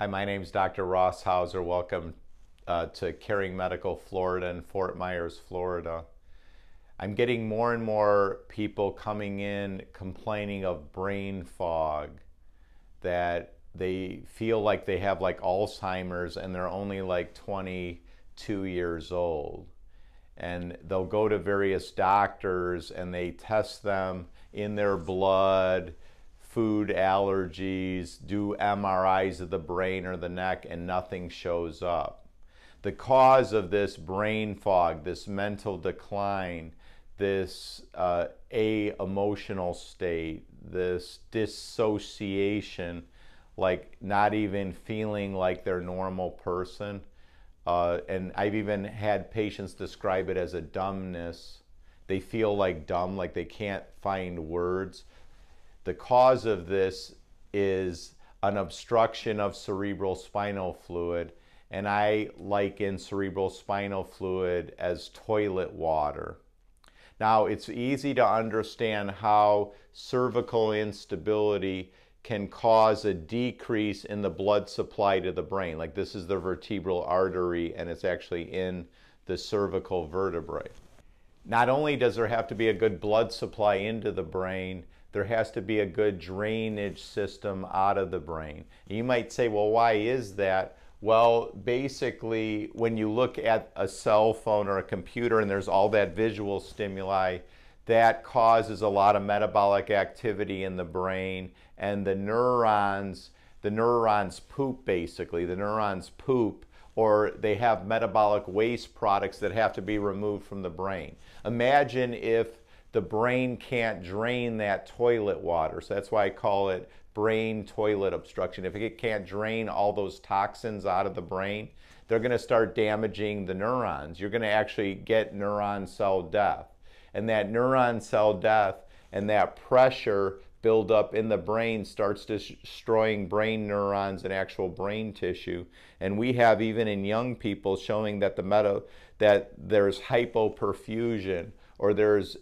Hi, my name is Dr. Ross Hauser. Welcome uh, to Caring Medical Florida in Fort Myers, Florida. I'm getting more and more people coming in complaining of brain fog, that they feel like they have like Alzheimer's and they're only like 22 years old. And they'll go to various doctors and they test them in their blood food allergies, do MRIs of the brain or the neck, and nothing shows up. The cause of this brain fog, this mental decline, this uh, a emotional state, this dissociation, like not even feeling like their normal person. Uh, and I've even had patients describe it as a dumbness. They feel like dumb, like they can't find words. The cause of this is an obstruction of cerebral spinal fluid, and I liken cerebral spinal fluid as toilet water. Now, it's easy to understand how cervical instability can cause a decrease in the blood supply to the brain. Like this is the vertebral artery and it's actually in the cervical vertebrae. Not only does there have to be a good blood supply into the brain, there has to be a good drainage system out of the brain. You might say, well, why is that? Well, basically, when you look at a cell phone or a computer and there's all that visual stimuli, that causes a lot of metabolic activity in the brain and the neurons, the neurons poop basically, the neurons poop or they have metabolic waste products that have to be removed from the brain. Imagine if the brain can't drain that toilet water. So that's why I call it brain toilet obstruction. If it can't drain all those toxins out of the brain, they're going to start damaging the neurons. You're going to actually get neuron cell death. And that neuron cell death and that pressure buildup in the brain starts destroying brain neurons and actual brain tissue. And we have even in young people showing that the meta, that there's hypoperfusion or there's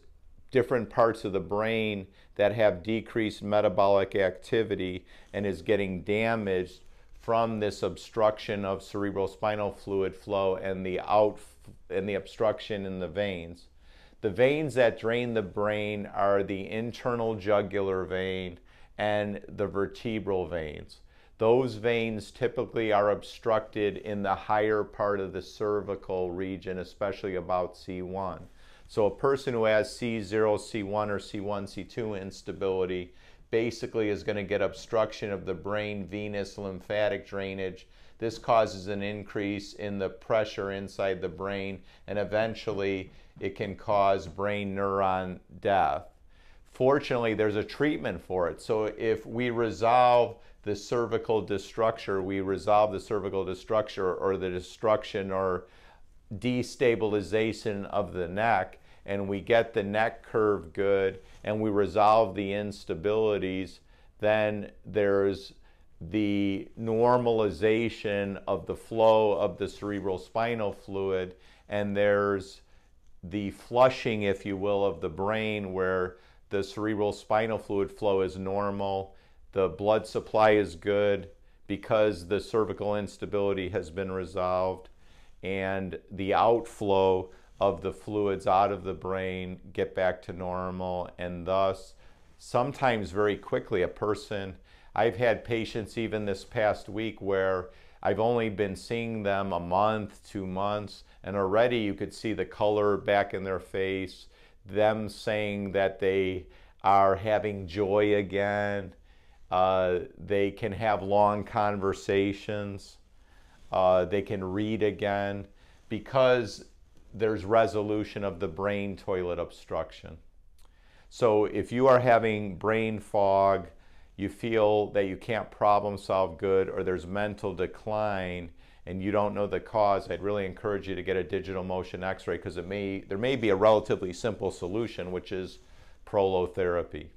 different parts of the brain that have decreased metabolic activity and is getting damaged from this obstruction of cerebral spinal fluid flow and the out and the obstruction in the veins. The veins that drain the brain are the internal jugular vein and the vertebral veins. Those veins typically are obstructed in the higher part of the cervical region, especially about C1. So a person who has C0, C1, or C1, C2 instability basically is going to get obstruction of the brain venous lymphatic drainage. This causes an increase in the pressure inside the brain, and eventually it can cause brain neuron death. Fortunately, there's a treatment for it. So if we resolve the cervical destructure, we resolve the cervical destructure or the destruction or destabilization of the neck and we get the neck curve good and we resolve the instabilities, then there's the normalization of the flow of the cerebral spinal fluid and there's the flushing, if you will, of the brain where the cerebral spinal fluid flow is normal, the blood supply is good because the cervical instability has been resolved and the outflow of the fluids out of the brain get back to normal and thus sometimes very quickly a person I've had patients even this past week where I've only been seeing them a month, two months, and already you could see the color back in their face, them saying that they are having joy again. Uh, they can have long conversations. Uh, they can read again because there's resolution of the brain toilet obstruction. So if you are having brain fog, you feel that you can't problem solve good, or there's mental decline, and you don't know the cause, I'd really encourage you to get a digital motion x-ray because it may there may be a relatively simple solution, which is prolotherapy.